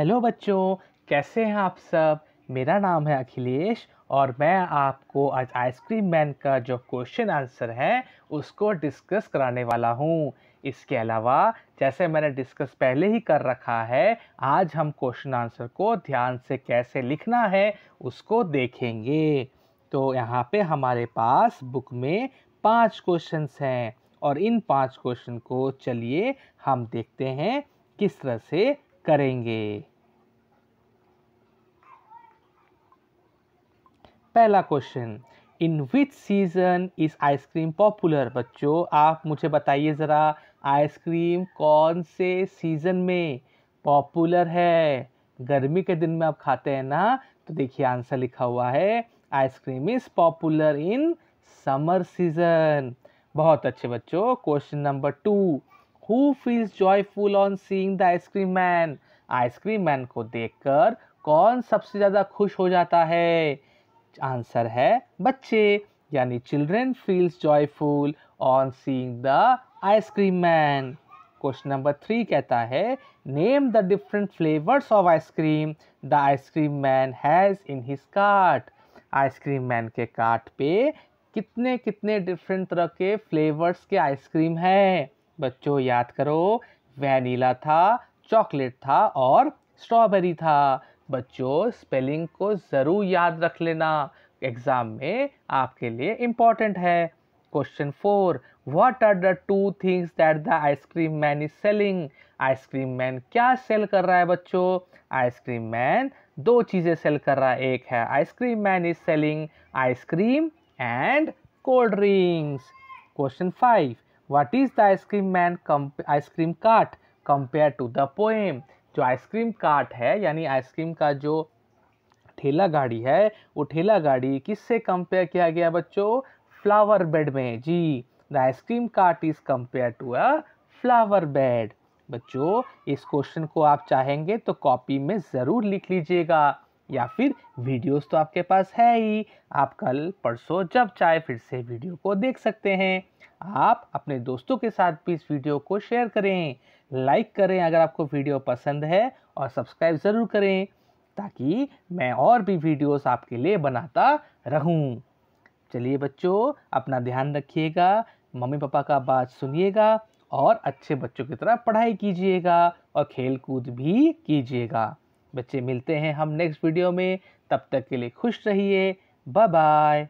Hello बच्चों कैसे हैं आप सब मेरा नाम है अखिलेश और मैं आपको आज आइसक्रीम मैन का जो क्वेश्चन आंसर है उसको डिस्कस कराने वाला हूँ इसके अलावा जैसे मैंने डिस्कस पहले ही कर रखा है आज हम क्वेश्चन आंसर को ध्यान से कैसे लिखना है उसको देखेंगे तो यहाँ पे हमारे पास बुक में पांच क्वेश्चंस हैं और इन पांच क्वेश्चन को चलिए हम देखते हैं किस तरह से करेंगे पहला question in which season is ice cream popular बच्चों आप मुझे बताइए ज़रा आइसक्रीम कौन से सीज़न में पॉपुलर है गर्मी के दिन में आप खाते हैं ना तो देखिए आंसर लिखा हुआ है ice cream is popular in summer season बहुत अच्छे बच्चों question number two who feels joyful on seeing the ice cream man ice cream man को देखकर कौन सबसे ज़्यादा खुश हो जाता है आंसर है बच्चे यानी children feels joyful on seeing the ice cream man question number three कहता है name the different flavours of ice cream the ice cream man has in his cart ice cream man के कार्ट पे कितने कितने डिफरेंट तरह के फ्लेवर्स के आइसक्रीम हैं बच्चों याद करो वैनिला था चॉकलेट था और स्ट्रॉबेरी था बच्चों स्पेलिंग को ज़रूर याद रख लेना एग्ज़ाम में आपके लिए इम्पॉर्टेंट है question four what are the two things that the ice cream man is selling ice cream man क्या सेल कर रहा है बच्चों आइसक्रीम मैन दो चीज़ें सेल कर रहा है एक है ice cream man is selling ice cream and cold drinks question five what is the ice cream man ice cream cart compare to the poem जो आइसक्रीम कार्ट है यानी आइसक्रीम का जो ठेला गाड़ी है वो ठेला गाड़ी किससे कंपेयर किया गया बच्चों फ्लावर बेड में जी the ice cream cart is compare to a flower bed बच्चों इस क्वेश्चन को आप चाहेंगे तो कॉपी में ज़रूर लिख लीजिएगा या फिर वीडियोस तो आपके पास है ही आप कल परसों जब चाहे फिर से वीडियो को देख सकते हैं आप अपने दोस्तों के साथ भी इस वीडियो को शेयर करें लाइक करें अगर आपको वीडियो पसंद है और सब्सक्राइब ज़रूर करें ताकि मैं और भी वीडियोस आपके लिए बनाता रहूं। चलिए बच्चों अपना ध्यान रखिएगा मम्मी पापा का बात सुनिएगा और अच्छे बच्चों की तरह पढ़ाई कीजिएगा और खेल कूद भी कीजिएगा बच्चे मिलते हैं हम नेक्स्ट वीडियो में तब तक के लिए खुश रहिए बाय बाय